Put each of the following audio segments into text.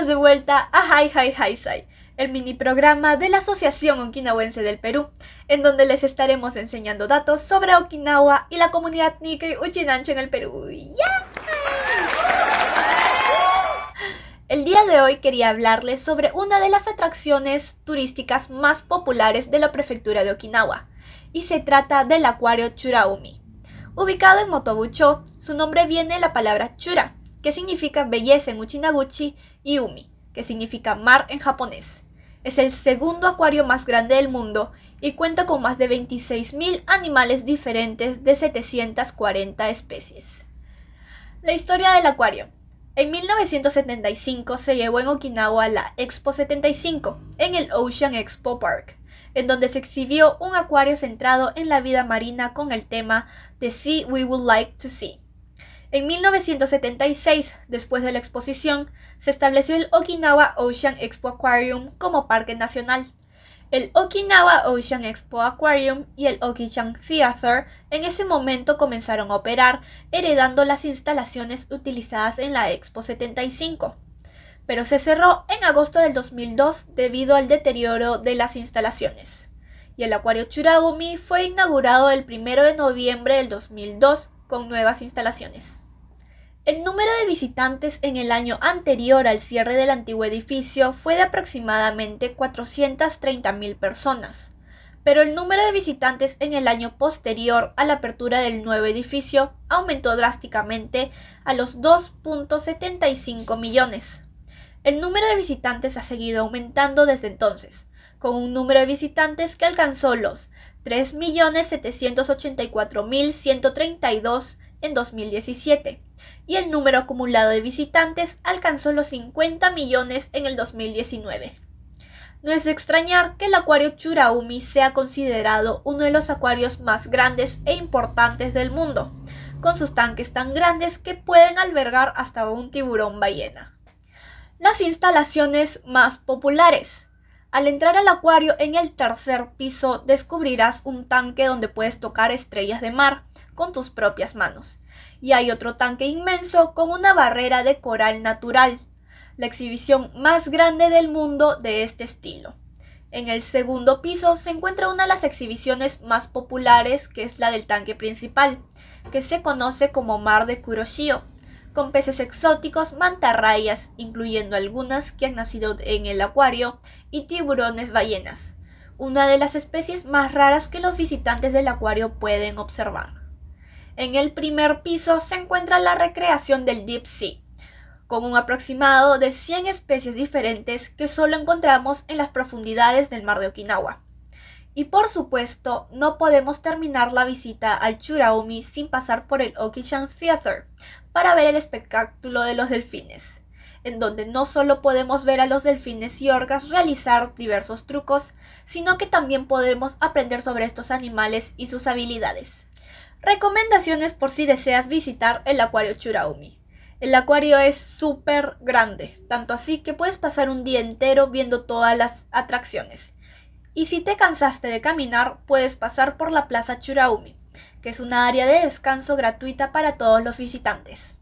de vuelta a Hi Hi Hi el mini programa de la Asociación Okinawense del Perú, en donde les estaremos enseñando datos sobre Okinawa y la comunidad Nikkei Uchinancho en el Perú. El día de hoy quería hablarles sobre una de las atracciones turísticas más populares de la prefectura de Okinawa, y se trata del acuario Churaumi. Ubicado en Motobucho, su nombre viene de la palabra chura, que significa belleza en Uchinaguchi, y Umi, que significa mar en japonés. Es el segundo acuario más grande del mundo y cuenta con más de 26.000 animales diferentes de 740 especies. La historia del acuario. En 1975 se llevó en Okinawa la Expo 75 en el Ocean Expo Park, en donde se exhibió un acuario centrado en la vida marina con el tema The Sea We Would Like to See. En 1976, después de la exposición, se estableció el Okinawa Ocean Expo Aquarium como parque nacional. El Okinawa Ocean Expo Aquarium y el Okichan Theater en ese momento comenzaron a operar, heredando las instalaciones utilizadas en la Expo 75. Pero se cerró en agosto del 2002 debido al deterioro de las instalaciones. Y el Acuario Churagumi fue inaugurado el 1 de noviembre del 2002 con nuevas instalaciones. El número de visitantes en el año anterior al cierre del antiguo edificio fue de aproximadamente 430.000 personas, pero el número de visitantes en el año posterior a la apertura del nuevo edificio aumentó drásticamente a los 2.75 millones. El número de visitantes ha seguido aumentando desde entonces, con un número de visitantes que alcanzó los 3.784.132 en 2017 y el número acumulado de visitantes alcanzó los 50 millones en el 2019. No es extrañar que el acuario Churaumi sea considerado uno de los acuarios más grandes e importantes del mundo, con sus tanques tan grandes que pueden albergar hasta un tiburón ballena. Las instalaciones más populares. Al entrar al acuario en el tercer piso descubrirás un tanque donde puedes tocar estrellas de mar con tus propias manos. Y hay otro tanque inmenso con una barrera de coral natural, la exhibición más grande del mundo de este estilo. En el segundo piso se encuentra una de las exhibiciones más populares que es la del tanque principal, que se conoce como Mar de Kuroshio con peces exóticos, mantarrayas, incluyendo algunas que han nacido en el acuario, y tiburones ballenas, una de las especies más raras que los visitantes del acuario pueden observar. En el primer piso se encuentra la recreación del Deep Sea, con un aproximado de 100 especies diferentes que solo encontramos en las profundidades del mar de Okinawa. Y por supuesto, no podemos terminar la visita al Churaumi sin pasar por el Okishan Theater para ver el espectáculo de los delfines, en donde no solo podemos ver a los delfines y orcas realizar diversos trucos, sino que también podemos aprender sobre estos animales y sus habilidades. Recomendaciones por si deseas visitar el acuario Churaumi. El acuario es súper grande, tanto así que puedes pasar un día entero viendo todas las atracciones. Y si te cansaste de caminar, puedes pasar por la Plaza Churaumi, que es una área de descanso gratuita para todos los visitantes.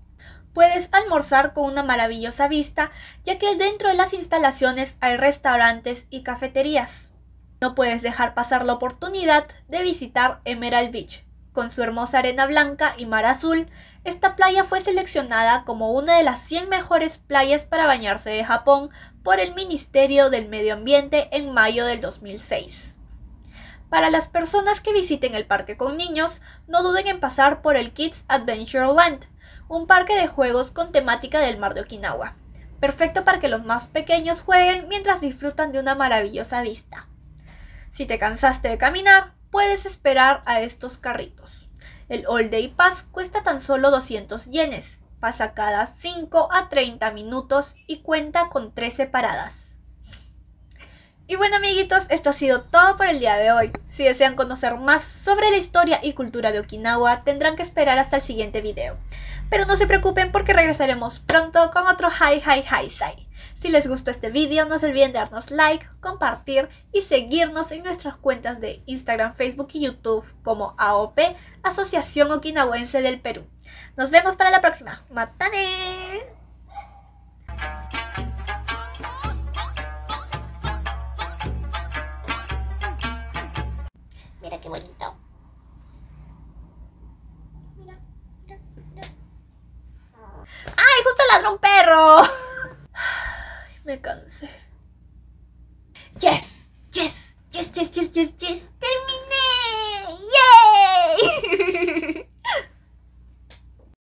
Puedes almorzar con una maravillosa vista, ya que dentro de las instalaciones hay restaurantes y cafeterías. No puedes dejar pasar la oportunidad de visitar Emerald Beach, con su hermosa arena blanca y mar azul, esta playa fue seleccionada como una de las 100 mejores playas para bañarse de Japón por el Ministerio del Medio Ambiente en mayo del 2006. Para las personas que visiten el parque con niños, no duden en pasar por el Kids Adventure Land, un parque de juegos con temática del mar de Okinawa, perfecto para que los más pequeños jueguen mientras disfrutan de una maravillosa vista. Si te cansaste de caminar, puedes esperar a estos carritos. El All Day Pass cuesta tan solo 200 yenes, pasa cada 5 a 30 minutos y cuenta con 13 paradas. Y bueno amiguitos, esto ha sido todo por el día de hoy. Si desean conocer más sobre la historia y cultura de Okinawa, tendrán que esperar hasta el siguiente video. Pero no se preocupen porque regresaremos pronto con otro Hi Hi Hi Sai. Si les gustó este video, no se olviden de darnos like, compartir y seguirnos en nuestras cuentas de Instagram, Facebook y YouTube como AOP, Asociación Okinawense del Perú. Nos vemos para la próxima. ¡Matane! Mira qué bonito. Me cansé. ¡Yes! ¡Yes! ¡Yes, yes, yes, yes, yes! ¡Terminé! ¡Yay!